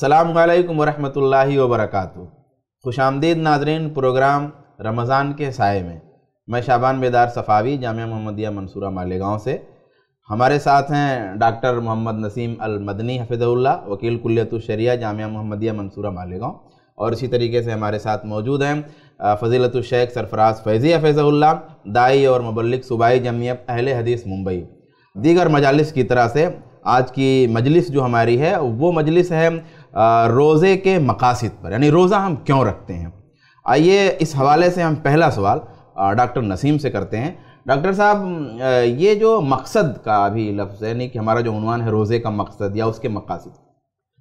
अस्सलाम वरम् व खुश आमदीद नाजरीन प्रोग्राम रमज़ान के साय में मैं शाबान बेदार सफ़ावी जाम मोहम्मदिया मंसूरा मालेगाँव से हमारे साथ हैं डॉक्टर मोहम्मद नसीम अलमदनी हफिज़ल्ला वकील शरिया जाम मोहम्मदिया मंसूरा मालेगाँव और इसी तरीके से हमारे साथ मौजूद हैं फजीलत शेख सरफराज फैज़ी हफिज़ल्ला दाई और मबलिक सूबाई जमीयत अहल हदीस मुंबई दीगर मजालस की तरह से आज की मजलिस जो हमारी है वो मजलिस है रोज़े के मकासद पर यानी रोज़ा हम क्यों रखते हैं आइए इस हवाले से हम पहला सवाल डॉक्टर नसीम से करते हैं डॉक्टर साहब ये जो मकसद का अभी लफ्ज़ है यानी कि हमारा जो उनवान है रोज़े का मकसद या उसके मकासद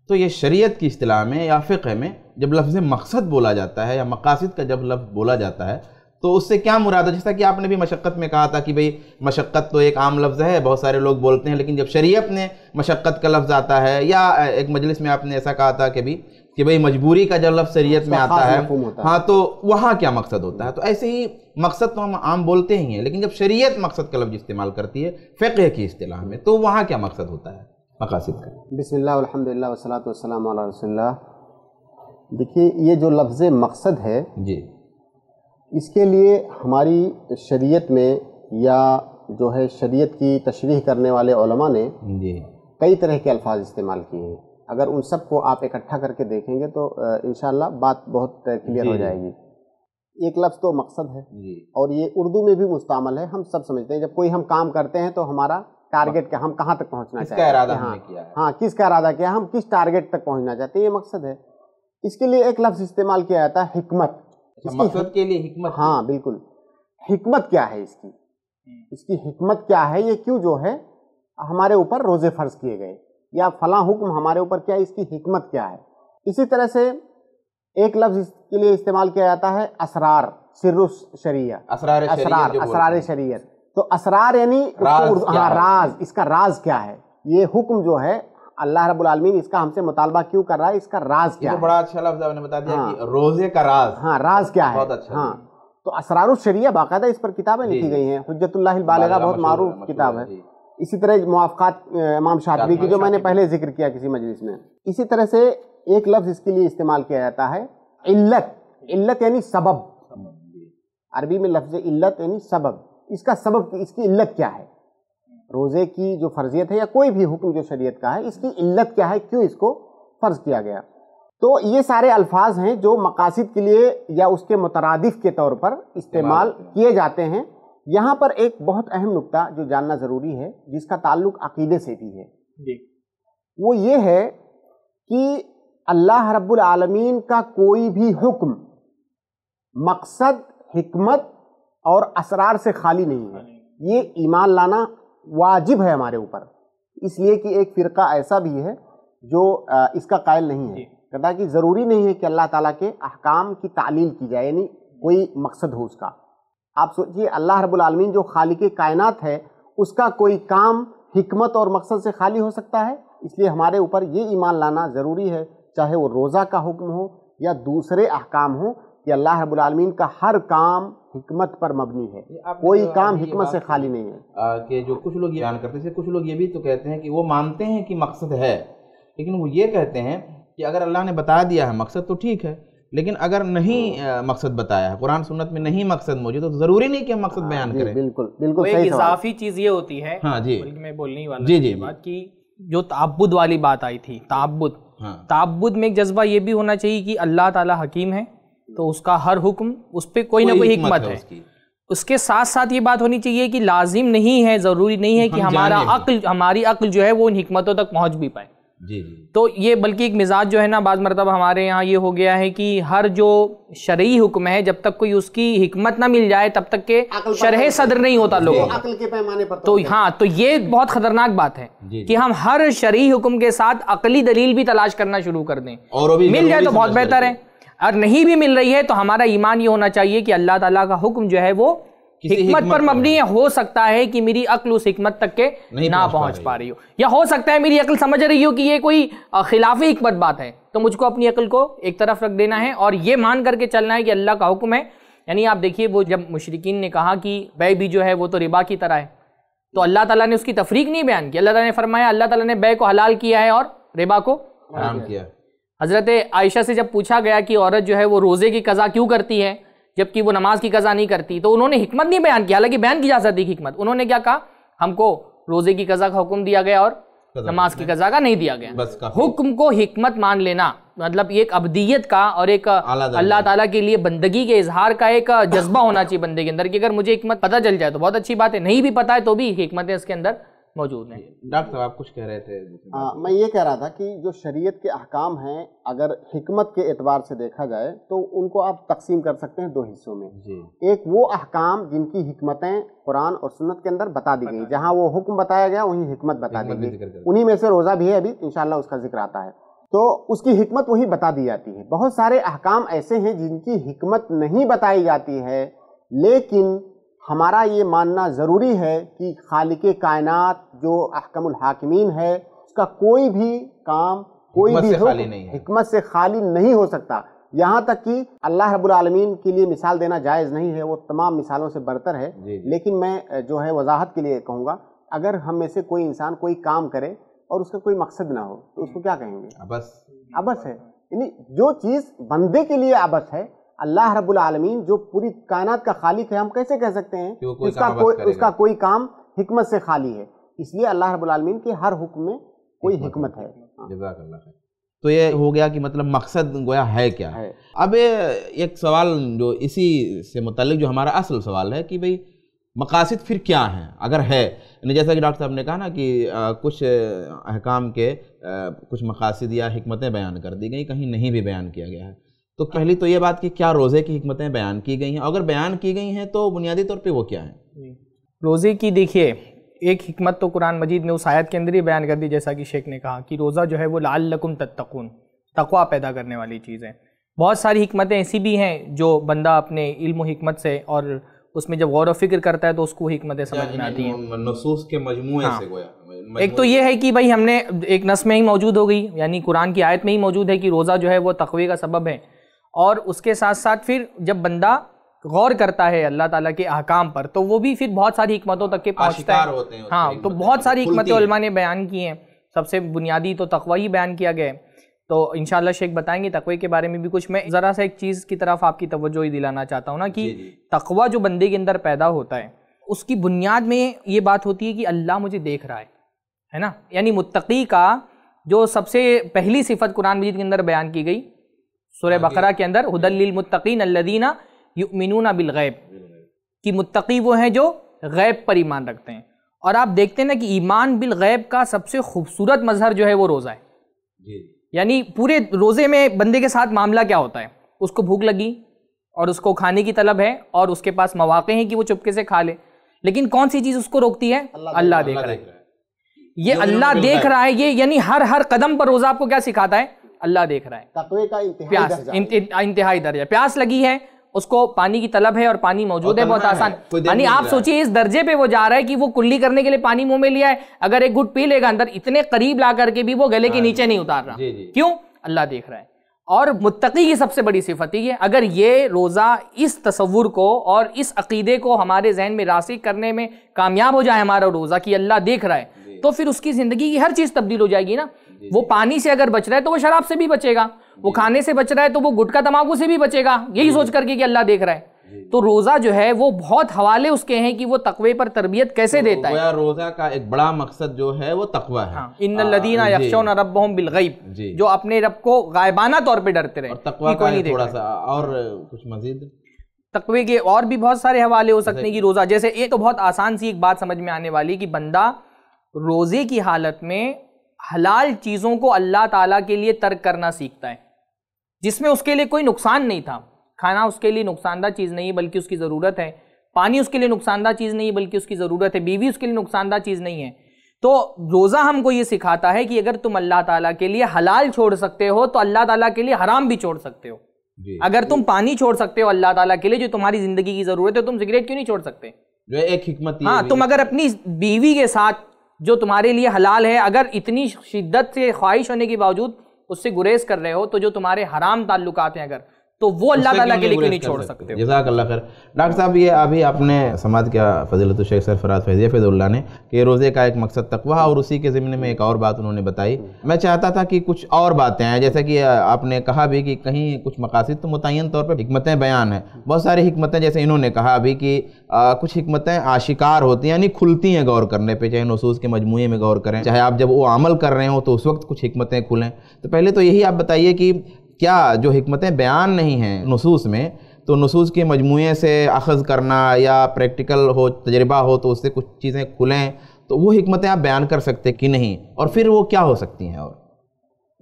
तो ये शरीयत की अतलाह में या फ़िक़ में जब लफ्ज़ मकसद बोला जाता है या मकासद का जब लफ्ज़ बोला जाता है तो उससे क्या मुराद है जैसा कि आपने भी मशक्क़त में कहा था कि भाई मशक्क़त तो एक आम लफ्ज़ है बहुत सारे लोग बोलते हैं लेकिन जब शरीयत ने मशक्क़त का लफ्ज़ आता है या एक मजलिस में आपने ऐसा कहा था कि भाई कि भाई मजबूरी का जब लफ्ज़ शरीयत में आता है हाँ तो वहाँ क्या मकसद होता है तो ऐसे ही मकसद तो हम आम बोलते ही हैं लेकिन जब शरीयत मकसद का लफ्ज़ इस्तेमाल करती है फ़िक्र की अतलाह में तो वहाँ क्या मकसद होता है मकासद का बिसमिल्ल वसलात वसलाम देखिए ये जो लफ्ज़ मकसद है जी इसके लिए हमारी शरीयत में या जो है शरीयत की तशरीह करने वाले ओलमा ने कई तरह के अल्फाज इस्तेमाल किए हैं अगर उन सब को आप इकट्ठा करके देखेंगे तो इन बात बहुत क्लियर हो जाएगी एक लफ्ज़ तो मकसद है और ये उर्दू में भी मुस्तमल है हम सब समझते हैं जब कोई हम काम करते हैं तो हमारा टारगेट हाँ। क्या हम कहाँ तक पहुँचना चाहते हैं हाँ किया है। हाँ किसका इरादा किया हम किस टारगेट तक पहुँचना चाहते हैं ये मकसद है इसके लिए एक लफ्ज़ इस्तेमाल किया जाता है हमत मकसद के लिए हिकमत हाँ बिल्कुल हिकमत क्या है इसकी हम्म। इसकी हिकमत क्या है ये क्यों जो है हमारे ऊपर रोज़े फ़र्ज किए गए या फला हुक्म हमारे ऊपर क्या है इसकी हिकमत क्या है इसी तरह से एक लफ्ज़ इसके लिए इस्तेमाल किया जाता है असरार सिरुस शरिया असरार असरार असरार शरीयत तो असरार यानी राज, हाँ, राज इसका राज क्या है ये हुक्म जो है अल्लाह रब्बुल आलमीन इसका हमसे मुतालबा क्यों कर रहा है इसका राज तो क्या है? बड़ा अच्छा लफ्ज आपने बता दिया हाँ, कि रोजे का राज हाँ राज क्या है बहुत अच्छा हाँ तो असरार शरिया बाकायदा इस पर किताबें लिखी गई हैं हजतुल्लाबालगा बहुत मारूफ किताब है इसी तरह मुआफ़ात इमाम शादी की जो मैंने पहले जिक्र किया किसी मजलिस में इसी तरह से एक लफ्ज़ इसके लिए इस्तेमाल किया जाता है इल्लत इल्लत यानी सबब अरबी में लफ्ज़ इल्लत यानी सबब इसका सबब इसकी इल्लत क्या है रोज़े की जो फर्जियत है या कोई भी हुक्म जो शरीयत का है इसकी इल्लत क्या है क्यों इसको फ़र्ज किया गया तो ये सारे अल्फाज हैं जो मकासद के लिए या उसके मुतरदफ के तौर पर इस्तेमाल किए जाते हैं यहाँ पर एक बहुत अहम नुक्ता जो जानना ज़रूरी है जिसका ताल्लुक अकीदे से भी है वो ये है कि अल्लाह रब्बुल आलमीन का कोई भी हुक्म मकसद हमत और असरार से खाली नहीं है ये ईमान लाना वाजिब है हमारे ऊपर इसलिए कि एक फ़िरका ऐसा भी है जो इसका कायल नहीं है कहता कि ज़रूरी नहीं है कि अल्लाह ताला के अहकाम की तालील की जाए यानी कोई मकसद हो उसका आप सोचिए अल्लाह रब्बुल आलमीन जो खालिक कायनात है उसका कोई काम हमत और मकसद से खाली हो सकता है इसलिए हमारे ऊपर ये ईमान लाना ज़रूरी है चाहे वो रोज़ा का हुक्म हो या दूसरे अहकाम हो कि अल्लाह रब्बुल आलमीन का हर काम हिकमत पर मबनी है कोई तो काम हिकमत से खाली नहीं है कि जो कुछ लोग बयान करते हैं कुछ लोग ये भी तो कहते हैं कि वो मानते हैं कि मकसद है लेकिन वो ये कहते हैं कि अगर अल्लाह ने बता दिया है मकसद तो ठीक है लेकिन अगर नहीं मकसद बताया है कुरान सुन्नत में नहीं मकसद मौजूद तो जरूरी नहीं कि हम मकसद बयान करें बिल्कुल बिल्कुल तो एक इजाफी चीज़ ये होती है हाँ जी मैं बोलने वाला जी जी बात की जो ताबुद वाली बात आई थी ताबुद हाँ। ताबुद में एक जज्बा ये भी होना चाहिए कि अल्लाह ताला हकीम है तो उसका हर हुक्म उस पर कोई ना कोई हिकमत है उसके साथ साथ ये बात होनी चाहिए कि लाजिम नहीं है ज़रूरी नहीं है कि हमारा अक्ल हमारी अक्ल जो है वो उन हमतों तक पहुँच भी पाए जी तो ये बल्कि एक मिजाज जो है ना बाज़ मरतब हमारे यहाँ ये हो गया है कि हर जो शरी हुक्म है जब तक कोई उसकी हिकमत ना मिल जाए तब तक के शरह सदर नहीं होता लोगों के पैमाने पर तो, तो हाँ तो ये बहुत खतरनाक बात है कि हम हर शरी हुक्म के साथ अकली दलील भी तलाश करना शुरू कर दें और मिल जाए तो बहुत बेहतर है और नहीं भी मिल रही है तो हमारा ईमान ये होना चाहिए कि अल्लाह ताला का हुक्म जो है वो हिकमत पर मबनी है हो सकता है कि मेरी अक्ल उस हिकमत तक के नहीं ना पहुंच पा रही हो या हो सकता है मेरी अक्ल समझ रही हो कि ये कोई खिलाफ हिकमत बात है तो मुझको अपनी अक्ल को एक तरफ रख देना है और ये मान करके चलना है कि अल्लाह का हुक्म है यानी आप देखिए वो जब मुशरकिन ने कहा कि बे भी जो है वो तो रिबा की तरह है तो अल्लाह ताला ने उसकी तफरीक नहीं बयान की अल्लाह ताला ने फरमाया अल्लाह ताला ने बे को हलाल किया है और रिबा को हराम किया है हज़रत आयशा से जब पूछा गया कि औरत जो है वो रोज़े की कज़ा क्यों करती है जबकि वो नमाज की कज़ा नहीं करती तो उन्होंने हिकमत नहीं बयान किया हालांकि बयान की जा सकती हमत उन्होंने क्या कहा हमको रोज़े की कज़ा का हुक्म दिया गया और नमाज की कज़ा का नहीं दिया गया हुक्म को हमत मान लेना मतलब एक अबदीत का और एक अल्लाह ताला के लिए बंदगी के इजहार का एक जज्बा होना चाहिए बंदे के अंदर कि अगर मुझे हमत पता चल जाए तो बहुत अच्छी बात है नहीं भी पता है तो भी है इसके अंदर मौजूद हैं डॉक्टर साहब आप कुछ कह रहे थे आ, मैं ये कह रहा था कि जो शरीयत के अहकाम हैं अगर हिकमत के एतबार से देखा जाए तो उनको आप तकसीम कर सकते हैं दो हिस्सों में एक वो अहकाम जिनकी हिकमतें कुरान और सुन्नत के अंदर बता दी गई जहाँ वो हुक्म बताया गया वहीं हिकमत बता दी गई उन्हीं में से रोज़ा भी है अभी इन उसका जिक्र आता है तो उसकी हिकमत वही बता दी जाती है बहुत सारे अहकाम ऐसे हैं जिनकी हिकमत नहीं बताई जाती है लेकिन हमारा ये मानना ज़रूरी है कि खालिक कायनात जो अहकमुल हाकमीन है उसका कोई भी काम कोई भी खाली नहीं हमत से खाली नहीं हो सकता यहाँ तक कि अल्लाह रबालमीन के लिए मिसाल देना जायज़ नहीं है वो तमाम मिसालों से बढ़तर है लेकिन मैं जो है वजाहत के लिए कहूँगा अगर हम में से कोई इंसान कोई काम करे और उसका कोई मकसद ना हो तो उसको क्या कहेंगे अबस अबस है यानी जो चीज़ बंदे के लिए अबस है अल्लाह रब्बुल आलमीन जो पूरी कायनात का खालिक है हम कैसे कह सकते हैं उसका कोई उसका कोई काम हिकमत से खाली है इसलिए अल्लाह रब्बुल आलमीन के हर हुक्म में कोई हिकमत है हाँ। तो ये हो गया कि मतलब मकसद गोया है क्या है। अब एक सवाल जो इसी से मतलब जो हमारा असल सवाल है कि भाई मकासद फिर क्या हैं अगर है जैसा कि डॉक्टर साहब ने कहा ना कि आ, कुछ अहकाम के आ, कुछ मकासद या हमतें बयान कर दी गई कहीं नहीं भी बयान किया गया है तो पहली तो ये बात कि क्या रोज़े की हमतें बयान की गई हैं अगर बयान की गई हैं तो बुनियादी तौर पर वो क्या है रोज़े की देखिए एक हमत तो कुरान मजीद ने उस आयत के अंदर ही बयान कर दी जैसा कि शेख ने कहा कि रोज़ा जो है वो लाल लकुम तत्तकून तकवा पैदा करने वाली चीज़ है बहुत सारी हमतें ऐसी भी हैं जो बंदा अपने इल्म हमत से और उसमें जब गौर फिक्र करता है तो उसको हमतें समझ में आती हैं के मजमू हाँ। एक तो ये है कि भाई हमने एक नस में ही मौजूद हो गई यानी कुरान की आयत में ही मौजूद है कि रोज़ा जो है वो तकवे का सबब है और उसके साथ साथ फिर जब बंदा गौर करता है अल्लाह ताला के अहकाम पर तो वो भी फिर बहुत सारी हमतों तक के पहुँचता है होते हैं हाँ तो बहुत सारी हिकमत ने बयान की हैं सबसे बुनियादी तो तकवा ही बयान किया गया है तो इन शेख बताएंगे तकवे के बारे में भी कुछ मैं ज़रा सा एक चीज़ की तरफ आपकी तवज्जो ही दिलाना चाहता हूँ ना कि तकवा जो बंदे के अंदर पैदा होता है उसकी बुनियाद में ये बात होती है कि अल्लाह मुझे देख रहा है है ना यानी मुत्तकी का जो सबसे पहली सिफत कुरान मजीद के अंदर बयान की गई सूर्य बकरा के अंदर हदलमतकीन अल्लदीना युमिनूना बिलगैब कि मुतकी वो हैं जो गैब पर ईमान रखते हैं और आप देखते हैं ना कि ईमान बिल गैब का सबसे खूबसूरत मजहर जो है वो रोज़ा है यानी पूरे रोज़े में बंदे के साथ मामला क्या होता है उसको भूख लगी और उसको खाने की तलब है और उसके पास मौाक़े हैं कि वो चुपके से खा ले लेकिन कौन सी चीज़ उसको रोकती है अल्लाह देख रहा है ये अल्लाह देख रहा है ये यानी हर हर कदम पर रोज़ा आपको क्या सिखाता है अल्लाह देख रहा है तकवे का इंतहाई प्यास इंतहाई दर्जा प्यास लगी है उसको पानी की तलब है और पानी मौजूद है बहुत आसान यानी आप सोचिए इस दर्जे पे वो जा रहा है कि वो कुल्ली करने के लिए पानी मुंह में लिया है अगर एक घुट पी लेगा अंदर इतने करीब ला करके भी वो गले के हाँ नीचे नहीं उतार रहा क्यों अल्लाह देख रहा है और मुत्तकी की सबसे बड़ी सिफत है अगर ये रोज़ा इस तस्वुर को और इस अकीदे को हमारे जहन में रासिक करने में कामयाब हो जाए हमारा रोज़ा कि अल्लाह देख रहा है तो फिर उसकी ज़िंदगी की हर चीज़ तब्दील हो जाएगी ना वो पानी से अगर बच रहा है तो वो शराब से भी बचेगा वो खाने से बच रहा है तो वो गुटका तमाकू से भी बचेगा यही सोच करके कि अल्लाह देख रहा है तो रोज़ा जो है वो बहुत हवाले उसके हैं कि वो तकवे पर तरबियत कैसे तो देता है रोज़ा का एक बड़ा मकसद जो है वो तकवा है हाँ, इन लदीना यक्षौन रब गईब जो अपने रब को गायबाना तौर पे डरते रहे तकवा का नहीं थोड़ा सा और कुछ मजीद तकवे के और भी बहुत सारे हवाले हो सकते हैं कि रोज़ा जैसे ये तो बहुत आसान सी एक बात समझ में आने वाली कि बंदा रोज़े की हालत में हलाल चीज़ों को अल्लाह ताला के लिए तर्क करना सीखता है जिसमें उसके लिए कोई नुकसान नहीं था खाना उसके लिए नुकसानदा चीज़ नहीं है बल्कि उसकी ज़रूरत है पानी उसके लिए नुकसानदा चीज़ नहीं है बल्कि उसकी ज़रूरत है बीवी उसके लिए नुकसानदा चीज़ नहीं है तो रोज़ा हमको ये सिखाता है कि अगर तुम अल्लाह ताला के लिए हलाल छोड़ सकते हो तो अल्लाह ताला के लिए हराम भी छोड़ सकते हो अगर तुम पानी छोड़ सकते हो अल्लाह ताला के लिए जो तुम्हारी ज़िंदगी की ज़रूरत है तुम सिगरेट क्यों नहीं छोड़ सकते जो एक हिकमत हाँ तुम अगर अपनी बीवी के साथ जो तुम्हारे लिए हलाल है अगर इतनी शिद्दत से ख्वाहिश होने के बावजूद उससे गुरेज कर रहे हो तो जो तुम्हारे हराम ताल्लुकात हैं अगर तो वो अल्लाह ताला के लिए क्यों नहीं छोड़ सकते जजाक अल्लाह खैर डॉक्टर साहब ये अभी आपने समाज क्या फजीलत शेख सरफराज फैजिया फैजुल्ला ने कि रोज़े का एक मकसद तकवा और उसी के ज़िम्मे में एक और बात उन्होंने बताई मैं चाहता था कि कुछ और बातें हैं जैसे कि आपने कहा भी कि कहीं कुछ मकासद तो मुतन तौर पर हमतें बयान हैं बहुत सारी हमतें जैसे इन्होंने कहा अभी कि कुछ हमतें आशिकार होती हैं यानी खुलती हैं गौर करने पर चाहे नसूस के मजमू में गौर करें चाहे आप जब वो अमल कर रहे हो तो उस वक्त कुछ हमतें खुलें तो पहले तो यही आप बताइए कि क्या जो हमतें बयान नहीं हैं नसूस में तो नसूस के मजमू से अखज़ करना या प्रैक्टिकल हो तजर्बा हो तो उससे कुछ चीज़ें खुलें तो वो हमतें आप बयान कर सकते कि नहीं और फिर वो क्या हो सकती हैं और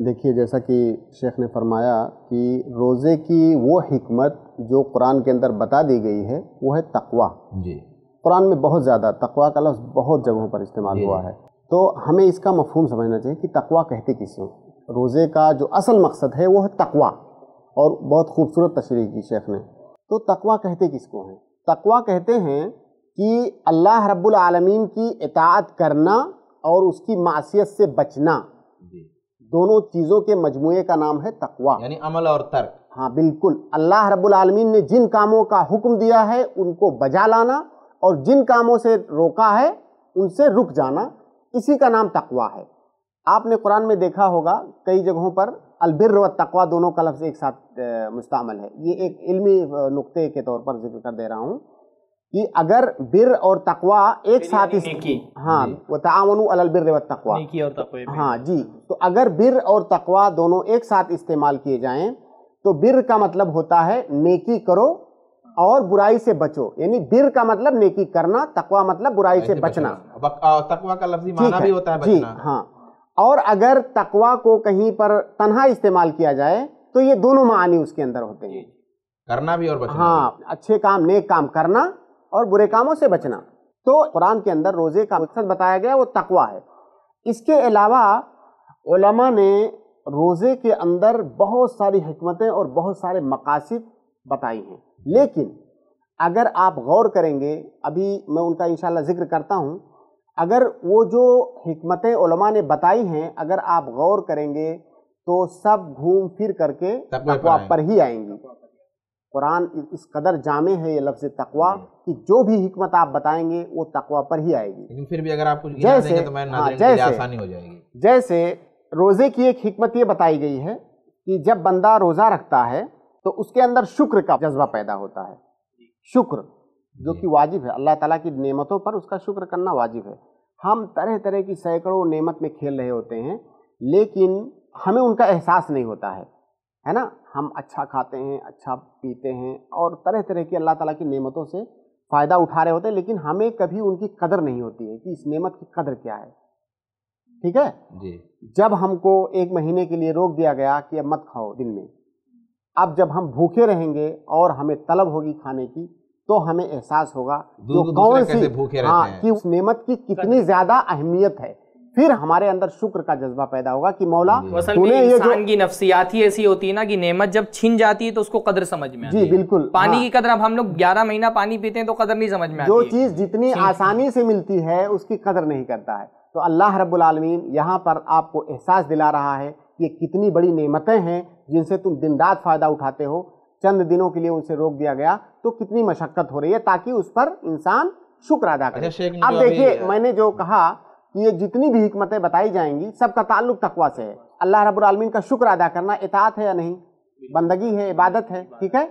देखिए जैसा कि शेख ने फरमाया कि रोज़े की वो हमत जो कुरान के अंदर बता दी गई है वो है तकवा जी कुरान में बहुत ज़्यादा तकवा का लफ्ज़ बहुत जगहों पर इस्तेमाल हुआ है तो हमें इसका मफहम समझना चाहिए कि तकवा कहते किसे रोज़े का जो असल मकसद है वो है तकवा और बहुत खूबसूरत तशरी की शेख ने तो तकवा कहते किसको हैं तकवा कहते हैं कि अल्लाह रब्बुल की इतात करना और उसकी मासीत से बचना दोनों चीज़ों के मजमू का नाम है तकवा यानी अमल और तर्क हाँ बिल्कुल अल्लाह रब्बुल ने जिन कामों का हुक्म दिया है उनको बजा लाना और जिन कामों से रोका है उनसे रुक जाना इसी का नाम तकवा है आपने कुरान में देखा होगा कई जगहों पर अलबिर व तकवा दोनों का लफ्ज़ एक साथ मुस्तमल है ये एक इल्मी नुक्ते के तौर पर जिक्र कर दे रहा हूँ कि अगर बिर और तकवा एक साथ इस हाँ वो तावन अलबिर व तकवा हाँ जी तो अगर बिर और तकवा दोनों एक साथ इस्तेमाल किए जाएँ तो बिर का मतलब होता है नेकी करो और बुराई से बचो यानी बिर का मतलब नेकी करना तकवा मतलब बुराई से बचना तकवा का लफ्जी माना भी होता है बचना हाँ और अगर तकवा को कहीं पर तनहा इस्तेमाल किया जाए तो ये दोनों मानी उसके अंदर होते हैं करना भी और बचना हाँ अच्छे काम नेक काम करना और बुरे कामों से बचना तो कुरान के अंदर रोज़े का मकसद बताया गया वो तकवा है इसके अलावा ओलमा ने रोज़े के अंदर बहुत सारी हमतें और बहुत सारे मकासद बताई हैं लेकिन अगर आप गौर करेंगे अभी मैं उनका इंशाल्लाह जिक्र करता हूँ अगर वो जो हमतें ने बताई हैं अगर आप गौर करेंगे तो सब घूम फिर करके तकवा पर ही आएंगी कुरान इस कदर जामे है ये लफ्ज तकवा हम्म। कि जो भी हमत आप बताएंगे वो तकवा पर ही आएगी लेकिन फिर भी अगर आप कुछ जैसे तो हाँ, जैसे आसानी हो जाएगी जैसे रोज़े की एक हमत ये बताई गई है कि जब बंदा रोज़ा रखता है तो उसके अंदर शुक्र का जज्बा पैदा होता है शुक्र जो कि वाजिब है अल्लाह ताला की नेमतों पर उसका शुक्र करना वाजिब है हम तरह तरह की सैकड़ों नेमत में खेल रहे होते हैं लेकिन हमें उनका एहसास नहीं होता है है ना हम अच्छा खाते हैं अच्छा पीते हैं और तरह तरह की अल्लाह ताला की नेमतों से फ़ायदा उठा रहे होते हैं लेकिन हमें कभी उनकी कदर नहीं होती है कि इस नेमत की कदर क्या है ठीक है जी जब हमको एक महीने के लिए रोक दिया गया कि अब मत खाओ दिन में अब जब हम भूखे रहेंगे और हमें तलब होगी खाने की तो हमें एहसास होगा तो कौन सी भूखे हाँ कि उस नेमत की कितनी ज्यादा अहमियत है फिर हमारे अंदर शुक्र का जज्बा पैदा होगा कि मौला तूने ये जो की नफसियात ही ऐसी होती है ना कि नेमत जब छिन जाती है तो उसको कदर समझ में जी बिल्कुल पानी हाँ। की कदर अब हम लोग 11 महीना पानी पीते हैं तो कदर नहीं समझ में जो चीज जितनी आसानी से मिलती है उसकी कदर नहीं करता है तो अल्लाह रब्बुल आलमीन यहाँ पर आपको एहसास दिला रहा है ये कितनी बड़ी नेमतें हैं जिनसे तुम दिन रात फ़ायदा उठाते हो चंद दिनों के लिए उनसे रोक दिया गया तो कितनी मशक्कत हो रही है ताकि उस पर इंसान शुक्र अदा करे अच्छा, अब देखिए मैंने जो कहा कि ये जितनी भी हिकमतें बताई जाएंगी सबका ताल्लुक तकवा से है अल्लाह रबालमीन का शुक्र अदा करना इतात है या नहीं बंदगी है इबादत है ठीक है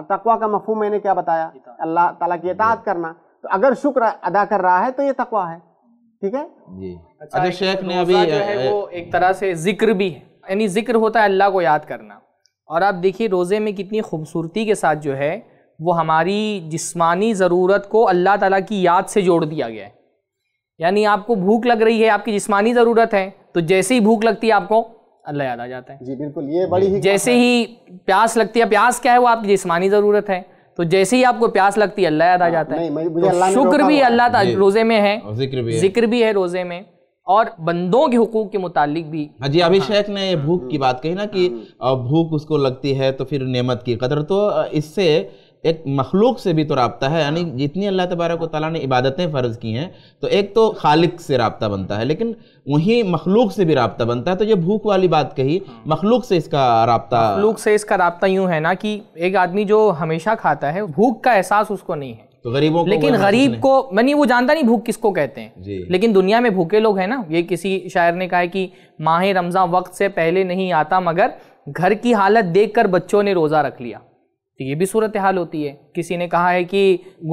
अब तकवा का मफहम मैंने क्या बताया अल्लाह ताला की इतात करना तो अगर शुक्र अदा कर रहा है तो ये तकवा है ठीक है जी अच्छा, अच्छा शेख ने अभी जो है वो एक तरह से जिक्र भी है यानी जिक्र होता है अल्लाह को याद करना और आप देखिए रोज़े में कितनी खूबसूरती के साथ जो है वो हमारी जिस्मानी ज़रूरत को अल्लाह ताला की याद से जोड़ दिया गया है यानी आपको भूख लग रही है आपकी जिस्मानी ज़रूरत है तो जैसे ही भूख लगती है आपको अल्लाह याद आ जाता है जी बिल्कुल ये बड़ी ही जैसे ही प्यास लगती है प्यास क्या है वो आपकी जिस्मानी ज़रूरत है तो जैसे ही आपको प्यास लगती है अल्लाह याद आ हाँ, जाता है तो शुक्र भी अल्लाह रोज़े में है जिक्र भी है रोज़े में और बंदों के हकूक के मुतालिक भी हाँ जी अभिषेक हाँ। ने भूख की बात कही ना कि हाँ। भूख उसको लगती है तो फिर नेमत की कदर तो इससे एक मखलूक से भी तो रबता है यानी हाँ। जितनी अल्लाह तबारक ताली ने इबादतें फ़र्ज़ की हैं तो एक तो खालिक से रबता बनता है लेकिन वहीं मखलूक से भी रबता बनता है तो ये भूख वाली बात कही मखलूक से इसका रबता मखलूक से इसका रबता यूँ है ना कि एक आदमी जो हमेशा खाता है भूख का एहसास उसको नहीं है तो गरीबों को लेकिन गरीब को मैंने वो जानता नहीं भूख किसको कहते हैं लेकिन दुनिया में भूखे लोग हैं ना ये किसी शायर ने कहा है कि माह रमज़ान वक्त से पहले नहीं आता मगर घर की हालत कर बच्चों ने रोज़ा रख लिया तो ये भी सूरत हाल होती है किसी ने कहा है कि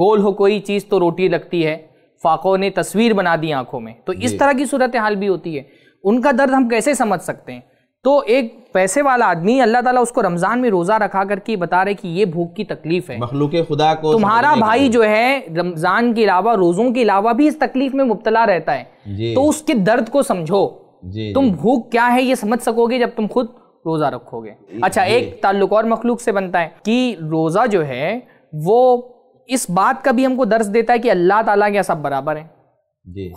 गोल हो कोई चीज़ तो रोटी लगती है फाकों ने तस्वीर बना दी आंखों में तो इस तरह की सूरत हाल भी होती है उनका दर्द हम कैसे समझ सकते हैं तो एक पैसे वाला आदमी अल्लाह ताला उसको रमज़ान में रोज़ा रखा करके बता रहे कि ये भूख की तकलीफ है मखलूक खुदा को तुम्हारा भाई जो है रमज़ान के अलावा रोज़ों के अलावा भी इस तकलीफ में मुबतला रहता है तो उसके दर्द को समझो तुम भूख क्या है ये समझ सकोगे जब तुम खुद रोज़ा रखोगे अच्छा एक ताल्लुक और मखलूक से बनता है कि रोज़ा जो है वो इस बात का भी हमको दर्ज देता है कि अल्लाह ताला के सब बराबर है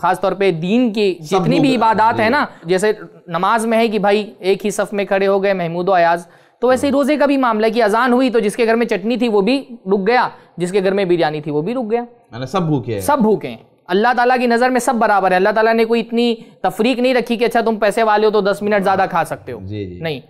खासतौर पे दीन की जितनी भी इबादत है ना जैसे नमाज में है कि भाई एक ही सफ में खड़े हो गए महमूद अयाज तो वैसे ही रोजे का भी मामला है कि अजान हुई तो जिसके घर में चटनी थी वो भी रुक गया जिसके घर में बिरयानी थी वो भी रुक गया सब भूखे सब भूखे हैं अल्लाह ताला की नज़र में सब बराबर है अल्लाह ताला ने कोई इतनी तफरीक नहीं रखी कि अच्छा तुम पैसे वाले हो तो दस मिनट ज़्यादा खा सकते हो जी जी नहीं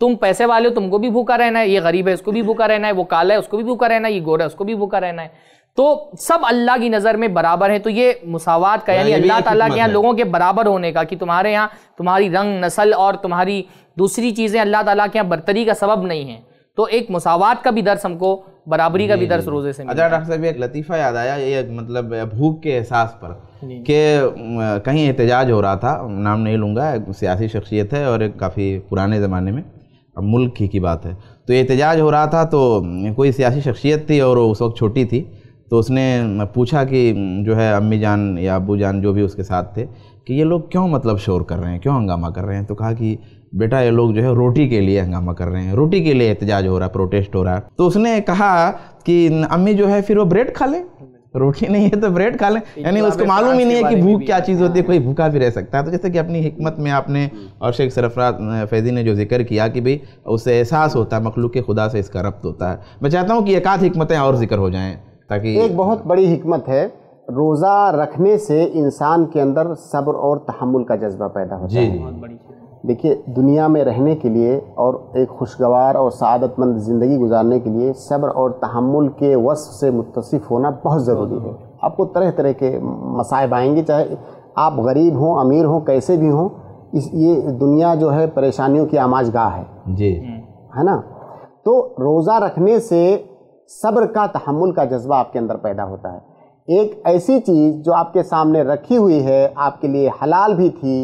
तुम पैसे वाले हो तुमको भी भूखा रहना है ये गरीब है उसको भी भूखा रहना है वो काला है उसको भी भूखा रहना है ये गोरा है उसको भी भूखा रहना है तो सब अल्लाह की नज़र में बराबर है तो ये मुसावत का यानी अल्लाह ताला के यहाँ लोगों के बराबर होने का कि तुम्हारे यहाँ तुम्हारी रंग नस्ल और तुम्हारी दूसरी चीज़ें अल्लाह ताला के यहाँ बरतरी का सबब नहीं है तो एक मुसावत का भी दर्स हमको बराबरी का भी दर्श रोजे से अच्छा डॉक्टर साहब एक लतीफ़ा याद आया ये मतलब भूख के एहसास पर कि कहीं एहतजाज हो रहा था नाम नहीं लूँगा एक सियासी शख्सियत है और एक काफ़ी पुराने ज़माने में अब मुल्क ही की बात है तो एहतजाज हो रहा था तो कोई सियासी शख्सियत थी और उस वक्त छोटी थी तो उसने पूछा कि जो है अम्मी जान या अबू जान जो भी उसके साथ थे कि ये लोग क्यों मतलब शोर कर रहे हैं क्यों हंगामा कर रहे हैं तो कहा कि बेटा ये लोग जो है रोटी के लिए हंगामा कर रहे हैं रोटी के लिए एहतजाज हो रहा है प्रोटेस्ट हो रहा है तो उसने कहा कि अम्मी जो है फिर वो ब्रेड खा लें रोटी नहीं है तो ब्रेड खा लें यानी उसको मालूम ही नहीं है कि भूख क्या चीज़ होती है कोई भूखा भी रह सकता है तो जैसे कि अपनी हमत में आपने हम्म। और शेख सरफराज फैज़ी ने जो जिक्र किया कि भाई उससे एहसास होता है मखलूक खुदा से इसका रब्त होता है मैं चाहता हूँ कि एक हमतें और जिक्र हो जाएँ ताकि एक बहुत बड़ी हिकमत है रोज़ा रखने से इंसान के अंदर सब्र और तहमुल का जज्बा पैदा होता जी, है देखिए दुनिया में रहने के लिए और एक खुशगवार और सदतमंद ज़िंदगी गुजारने के लिए सब्र और तहमुल के वस से मुतसिफ होना बहुत ज़रूरी है आपको तरह तरह के मसायब आएंगे चाहे आप गरीब हों अमीर हों कैसे भी हों इस ये दुनिया जो है परेशानियों की गाह है जी हम्म। है ना तो रोज़ा रखने से सब्र का तहमुल का जज्बा आपके अंदर पैदा होता है एक ऐसी चीज़ जो आपके सामने रखी हुई है आपके लिए हलाल भी थी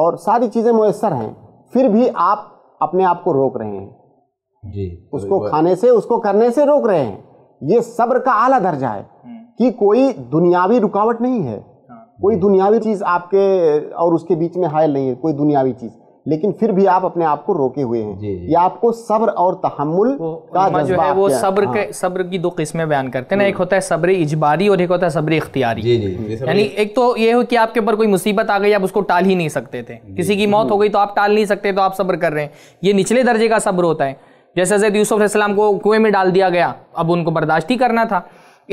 और सारी चीज़ें मैसर हैं फिर भी आप अपने आप को रोक रहे हैं जी उसको खाने से उसको करने से रोक रहे हैं ये सब्र का आला दर्जा है हम्म। कि कोई दुनियावी रुकावट नहीं है हाँ। कोई दुनियावी चीज़ आपके और उसके बीच में हायल नहीं है कोई दुनियावी चीज़ लेकिन फिर भी आप अपने आप को रोके हुए हैं ये आपको सब्र और तहमुल का जो है वो सब्र के हाँ। सब्र की दो किस्में बयान करते हैं ना एक हम्म। होता है सब्र इजबारी और एक होता है सब्र इख्तियारी यानी एक तो ये हो कि आपके ऊपर कोई मुसीबत आ गई आप उसको टाल ही नहीं सकते थे किसी की मौत हो गई तो आप टाल नहीं सकते तो आप सब्र कर रहे हैं ये निचले दर्जे का सब्र होता है जैसे हजरत यूसुफ इस्लाम को कुएं में डाल दिया गया अब उनको बर्दाश्त ही करना था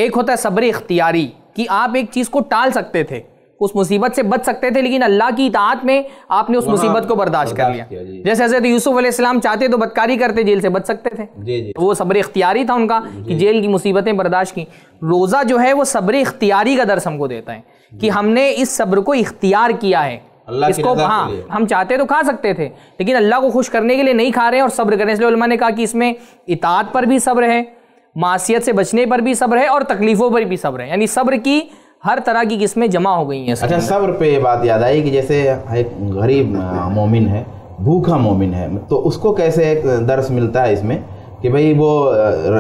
एक होता है सब्र इख्तियारी कि आप एक चीज़ को टाल सकते थे उस मुसीबत से बच सकते थे लेकिन अल्लाह की इतात में आपने उस मुसीबत को बर्दाश्त कर लिया जैसे हजरत यूसुफ अलैहिस्सलाम चाहते तो बदकारी करते जेल से बच सकते थे तो वो सब्र इख्तियारी था उनका कि जेल की मुसीबतें बर्दाश्त की रोज़ा जो है वो सब्र इख्तियारी का दर्श हमको देता है कि हमने इस सब्र को इख्तियार किया है इसको हाँ हम चाहते तो खा सकते थे लेकिन अल्लाह को खुश करने के लिए नहीं खा रहे और सब्र कर रहे इसलिए ने कहा कि इसमें इतात पर भी सब्र है मासीत से बचने पर भी सब्र है और तकलीफ़ों पर भी सब्र है यानी सब्र की हर तरह की किस्में जमा हो गई हैं अच्छा सब्र पे ये बात याद आई कि जैसे एक गरीब मोमिन है भूखा मोमिन है तो उसको कैसे एक दर्स मिलता है इसमें कि भाई वो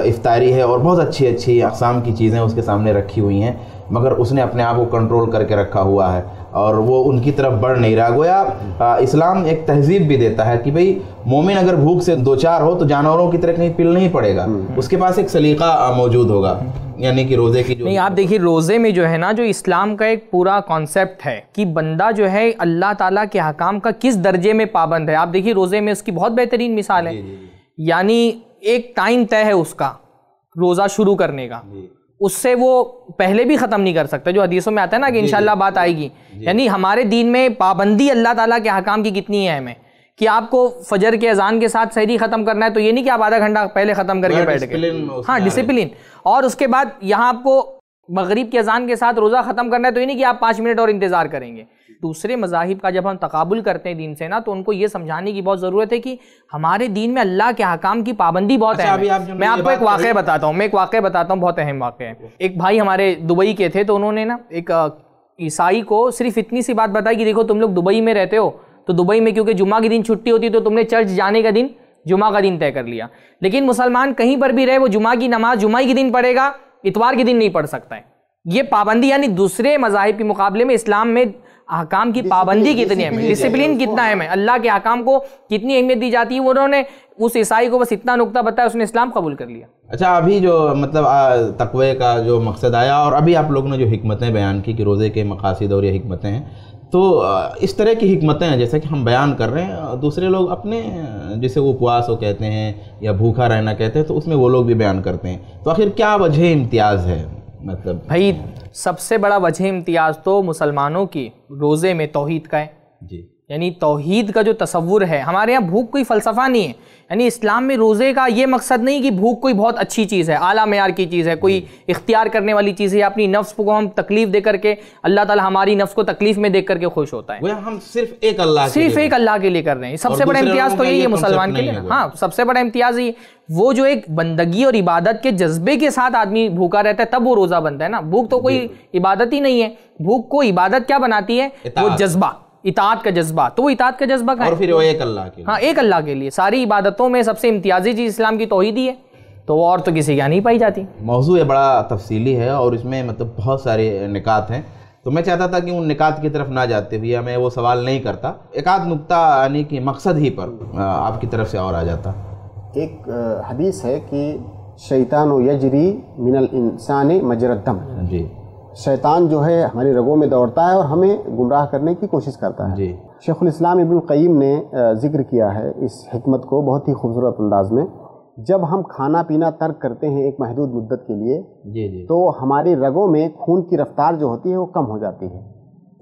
इफ्तारी है और बहुत अच्छी अच्छी अकसाम की चीज़ें उसके सामने रखी हुई हैं मगर उसने अपने आप को कंट्रोल करके रखा हुआ है और वो उनकी तरफ बढ़ नहीं रहा गोया इस्लाम एक तहजीब भी देता है कि भाई मोमिन अगर भूख से दो चार हो तो जानवरों की तरह कहीं पिल नहीं पड़ेगा हम्म। उसके पास एक सलीका मौजूद होगा यानी कि रोज़े की नहीं आप देखिए रोज़े में जो है ना जो इस्लाम का एक पूरा कॉन्सेप्ट है कि बंदा जो है अल्लाह ताला के हकाम का किस दर्जे में पाबंद है आप देखिए रोज़े में उसकी बहुत बेहतरीन मिसाल है यानी एक टाइम तय है उसका रोज़ा शुरू करने का उससे वो पहले भी ख़त्म नहीं कर सकता जो हदीसों में आता है ना कि इन बात आएगी यानी हमारे दीन में पाबंदी अल्लाह ताला के हकाम की कितनी है हमें कि आपको फजर के अजान के साथ सहरी ख़त्म करना है तो ये नहीं कि आप आधा घंटा पहले ख़त्म करके बैठ गए हाँ डिसिप्लिन और उसके बाद यहाँ आपको मगरिब की अजान के साथ रोज़ा ख़त्म करना है तो ये नहीं कि आप पाँच मिनट और इंतज़ार करेंगे दूसरे मजाहिब का जब हम तकबुल करते हैं दीन से ना तो उनको ये समझाने की बहुत ज़रूरत है कि हमारे दीन में अल्लाह के हकाम की पाबंदी बहुत अच्छा, है आप मैं आपको एक वाक़ बताता हूँ मैं एक वाक़ बताता हूँ बहुत अहम वाक़ है एक भाई हमारे दुबई के थे तो उन्होंने ना एक ईसाई को सिर्फ इतनी सी बात बताई कि देखो तुम लोग दुबई में रहते हो तो दुबई में क्योंकि जुमा के दिन छुट्टी होती तो तुमने चर्च जाने का दिन जुमा का दिन तय कर लिया लेकिन मुसलमान कहीं पर भी रहे वो जुमा की नमाज जुमा के दिन पढ़ेगा इतवार के दिन नहीं पढ़ सकता है ये पाबंदी यानी दूसरे मजाहब के मुकाबले में इस्लाम में अहकाम की पाबंदी कितनी अहम है डिसिप्लिन कितना अहम है अल्लाह के अहकाम को कितनी अहमियत दी जाती है उन्होंने उस ईसाई को बस इतना नुकता बताया उसने इस्लाम कबूल कर लिया अच्छा अभी जो मतलब तकवे का जो मकसद आया और अभी आप लोगों ने जो हमतें बयान की कि रोज़े के मकासद और ये हमतें हैं तो इस तरह की हमतें हैं जैसे कि हम बयान कर रहे हैं दूसरे लोग अपने जिसे वो उपवास हो कहते हैं या भूखा रहना कहते हैं तो उसमें वो लोग भी बयान करते हैं तो आखिर क्या वजह इम्तियाज़ है मतलब भाई सबसे बड़ा वजह इम्तियाज़ तो मुसलमानों की रोज़े में तोहद का है जी यानी तोहद का जो तस्वुर है हमारे यहाँ भूख कोई फ़लसफ़ा नहीं है यानी इस्लाम में रोज़े का ये मकसद नहीं कि भूख कोई बहुत अच्छी चीज़ है आला मैार की चीज़ है कोई इख्तियार करने वाली चीज़ है अपनी नफ्स को हम तकलीफ़ दे करके अल्लाह ताला हमारी नफ्स को तकलीफ़ में देख करके खुश होता है हम सिर्फ एक अल्लाह सिर्फ एक अल्लाह के लिए कर रहे हैं सबसे बड़ा इम्तियाज़ तो यही है मुसलमान के लिए हाँ सबसे बड़ा इम्तियाज़ ये वो जो एक बंदगी और इबादत के जज्बे के साथ आदमी भूखा रहता है तब वो रोज़ा बनता है ना भूख तो कोई इबादत ही नहीं है भूख को इबादत क्या बनाती है वो जज्बा इतात का जज्बा तो वो इतात का जज्बा का और फिर वो एक अल्लाह के हाँ एक अल्लाह के लिए सारी इबादतों में सबसे इम्तियाजी चीज़ इस्लाम की तोहदी है तो वो और तो किसी क्या नहीं पाई जाती मौजू बड़ा तफसीली है और इसमें मतलब बहुत सारे निकात हैं तो मैं चाहता था कि उन निकात की तरफ ना जाते हुए मैं वो सवाल नहीं करता एक आध नुकता यानी कि मकसद ही पर आपकी तरफ से और आ जाता एक हदीस है कि शैतान यजरी मिनल इंसान मजरदम जी शैतान जो है हमारी रगों में दौड़ता है और हमें गुमराह करने की कोशिश करता है शेखुलस्लाम इबन क़ीम ने जिक्र किया है इस हमत को बहुत ही खूबसूरत अंदाज में जब हम खाना पीना तर्क करते हैं एक महदूद मुद्दत के लिए जी जी। तो हमारी रगों में खून की रफ्तार जो होती है वो कम हो जाती है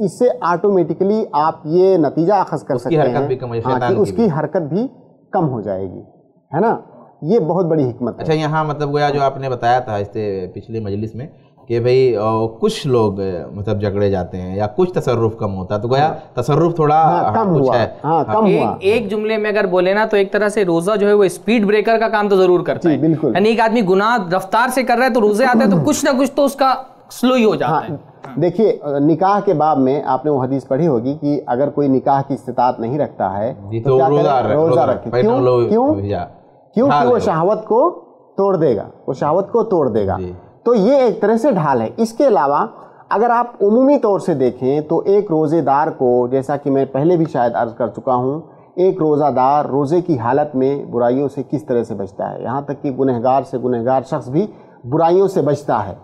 इससे ऑटोमेटिकली आप ये नतीजा अखज कर सकते हैं भी कम हाँ, कि उसकी हरकत भी कम हो जाएगी है ना ये बहुत बड़ी हमत अच्छा यहाँ मतलब गोया जो आपने बताया था इससे पिछले मजलिस में कि भाई कुछ लोग मतलब झगड़े जाते हैं या कुछ तसरुफ कम होता तो गया हाँ। तसरुफ थोड़ा हाँ, हाँ, कम कुछ हुआ, है हाँ, हाँ, कम एक, हुआ। एक जुमले में अगर बोले ना तो एक तरह से रोजा जो है वो स्पीड ब्रेकर का काम तो जरूर करता है बिल्कुल यानी एक आदमी गुनाह रफ्तार से कर रहा है तो रोजे आते हैं तो कुछ ना कुछ तो उसका स्लो ही हो जाता हाँ, है देखिए निकाह के बाब में आपने वो हदीस पढ़ी होगी कि अगर कोई निकाह की इस्तात नहीं रखता है तो, तो, क्या रोजा, रोजा रखे क्यों क्यों क्योंकि वो शहावत को तोड़ देगा वो शहावत को तोड़ देगा तो ये एक तरह से ढाल है इसके अलावा अगर आप उमूमी तौर से देखें तो एक रोज़ेदार को जैसा कि मैं पहले भी शायद अर्ज़ कर चुका हूँ एक रोज़ादार रोज़े की हालत में बुराइयों से किस तरह से बचता है यहाँ तक कि गुनहगार से गुनहगार शख्स भी बुराइयों से बचता है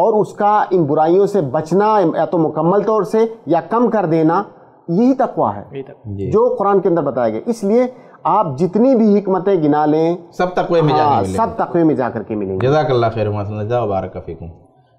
और उसका इन बुराइयों से बचना या तो मुकम्मल तौर से या कम कर देना यही तकवा है जो कुरान के अंदर बताया गया इसलिए आप जितनी भी हमतें गिना लें सब तकवे में हाँ, सब तकवे में जा करके मिलेंगे जजाकल्ला खैर वबारकफ़ीकूँ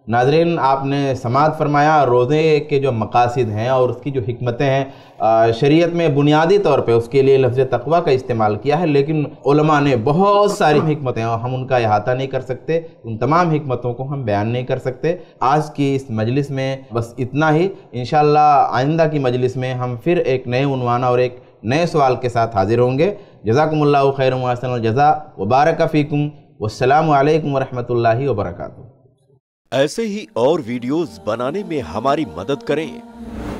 नाजरीन आपने समात फरमाया रोज़े के जो मकासद हैं और उसकी जो हमतें हैं शरीयत में बुनियादी तौर पे उसके लिए लफ्ज़ तकवा का इस्तेमाल किया है लेकिन उलमा ने बहुत सारी हमतें और हम उनका अहाता नहीं कर सकते उन तमाम हमतों को हम बयान नहीं कर सकते आज की इस मजलिस में बस इतना ही इन आइंदा की मजलिस में हम फिर एक नए उनवान और एक नए सवाल के साथ हाजिर होंगे जजाकम्ला खैर वसन जजा वबारक फ़ीकुम वसलम वरहमल वबरक ऐसे ही और वीडियोज़ बनाने में हमारी मदद करें